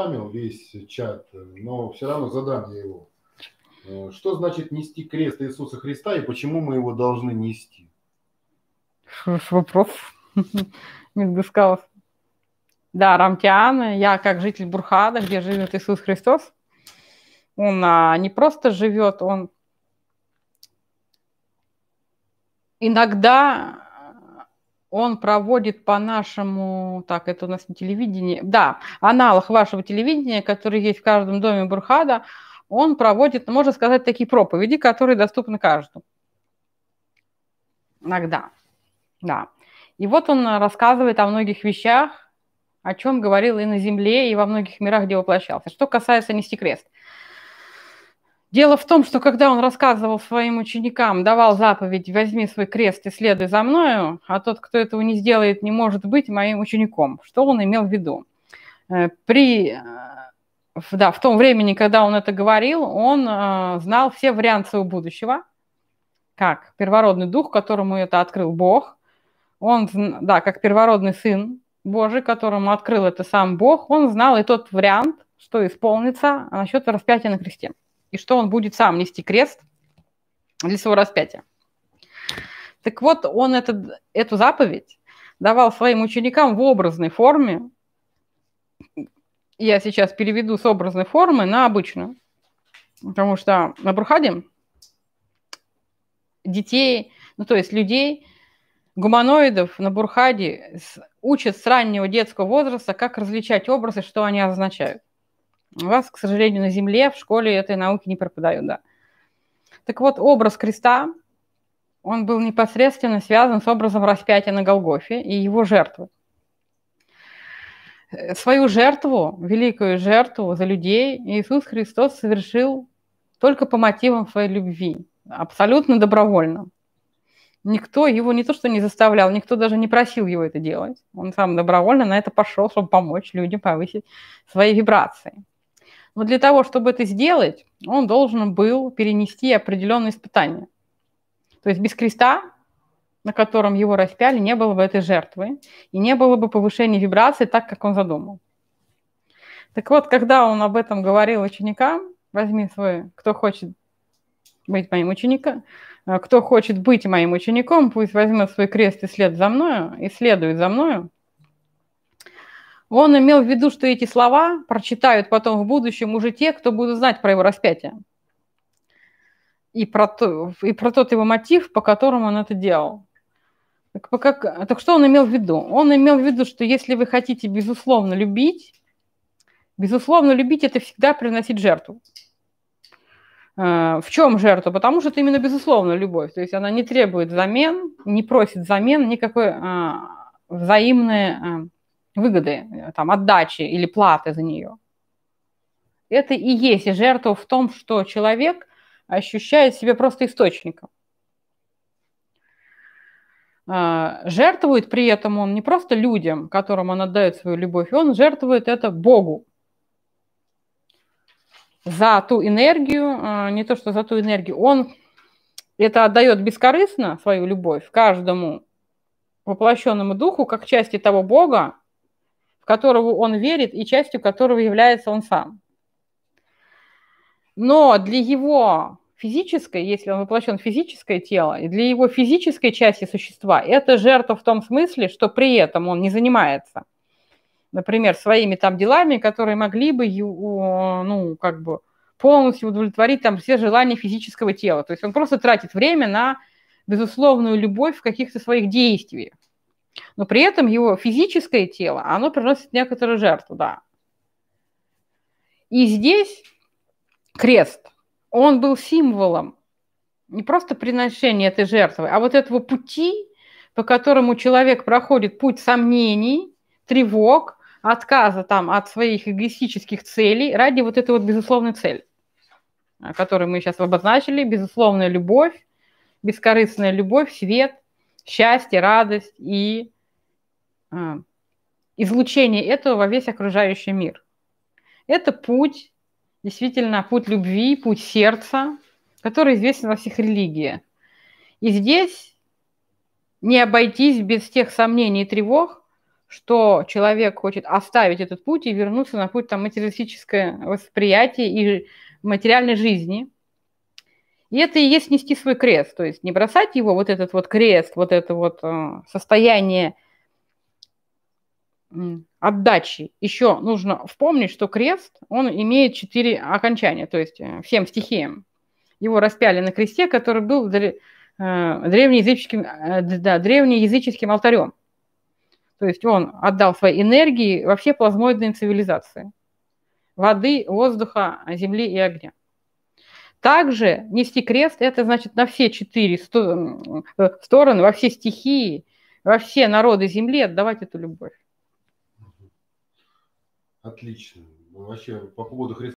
спамил весь чат, но все равно задам я его. Э, что значит нести крест Иисуса Христа и почему мы его должны нести? Вопрос Мизгускалов. Да, Рамтиан, я как житель Бурхада, где живет Иисус Христос, он а, не просто живет, он иногда он проводит по нашему, так, это у нас не телевидение, да, аналог вашего телевидения, который есть в каждом доме Бурхада, он проводит, можно сказать, такие проповеди, которые доступны каждому. Иногда, да. И вот он рассказывает о многих вещах, о чем говорил и на земле, и во многих мирах, где воплощался. Что касается «Нести крест», Дело в том, что когда он рассказывал своим ученикам, давал заповедь «возьми свой крест и следуй за мною», а тот, кто этого не сделает, не может быть моим учеником. Что он имел в виду? Э, при, э, да, в том времени, когда он это говорил, он э, знал все варианты своего будущего, как первородный дух, которому это открыл Бог, он, да, как первородный сын Божий, которому открыл это сам Бог, он знал и тот вариант, что исполнится а насчет распятия на кресте и что он будет сам нести крест для своего распятия. Так вот, он этот, эту заповедь давал своим ученикам в образной форме. Я сейчас переведу с образной формы на обычную. Потому что на Бурхаде детей, ну то есть людей, гуманоидов на Бурхаде учат с раннего детского возраста, как различать образы, что они означают. У вас, к сожалению, на Земле, в школе этой науки не преподают, да. Так вот, образ креста, он был непосредственно связан с образом распятия на Голгофе и его жертвы. Э, свою жертву, великую жертву за людей Иисус Христос совершил только по мотивам своей любви, абсолютно добровольно. Никто его не то что не заставлял, никто даже не просил его это делать. Он сам добровольно на это пошел, чтобы помочь людям повысить свои вибрации. Но для того, чтобы это сделать, он должен был перенести определенные испытания. То есть без креста, на котором его распяли, не было бы этой жертвы, и не было бы повышения вибрации так, как он задумал. Так вот, когда он об этом говорил ученикам, возьми свой, кто хочет быть моим учеником, э, кто хочет быть моим учеником, пусть возьмет свой крест и след за мною, и следует за мною, он имел в виду, что эти слова прочитают потом в будущем уже те, кто будут знать про его распятие. И про, то, и про тот его мотив, по которому он это делал. Так, как, так что он имел в виду? Он имел в виду, что если вы хотите, безусловно, любить, безусловно, любить это всегда приносить жертву. А, в чем жертва? Потому что это именно безусловно любовь. То есть она не требует замен, не просит замен, никакой а, взаимной а, выгоды, э, там, отдачи или платы за нее. Это и есть и жертва в том, что человек ощущает себя просто источником. А, жертвует при этом он не просто людям, которым он отдает свою любовь, он жертвует это Богу, за ту энергию, э, не то что за ту энергию, он это отдает бескорыстно, свою любовь, каждому воплощенному духу, как части того Бога, которого он верит и частью которого является он сам. Но для его физической, если он воплощен в физическое тело, и для его физической части существа это жертва в том смысле, что при этом он не занимается, например, своими там делами, которые могли бы, ну, как бы полностью удовлетворить там все желания физического тела. То есть он просто тратит время на безусловную любовь в каких-то своих действиях но при этом его физическое тело, оно приносит некоторую жертву, да. И здесь крест, он был символом не просто приношения этой жертвы, а вот этого пути, по которому человек проходит путь сомнений, тревог, отказа там от своих эгоистических целей ради вот этой вот безусловной цели, которую мы сейчас обозначили, безусловная любовь, бескорыстная любовь, свет, счастье, радость и э, излучение этого во весь окружающий мир. Это путь, действительно, путь любви, путь сердца, который известен во всех религиях. И здесь не обойтись без тех сомнений и тревог, что человек хочет оставить этот путь и вернуться на путь там, материалистическое восприятие и материальной жизни – и это и есть нести свой крест, то есть не бросать его, вот этот вот крест, вот это вот э, состояние отдачи. Еще нужно вспомнить, что крест, он имеет четыре окончания, то есть э, всем стихиям. Его распяли на кресте, который был э, древнеязыческим, да, древнеязыческим алтарем. То есть он отдал свои энергии во все плазмоидные цивилизации. Воды, воздуха, земли и огня. Также нести крест – это значит на все четыре э, стороны, во все стихии, во все народы Земли отдавать эту любовь. Отлично. Вообще, по поводу Христа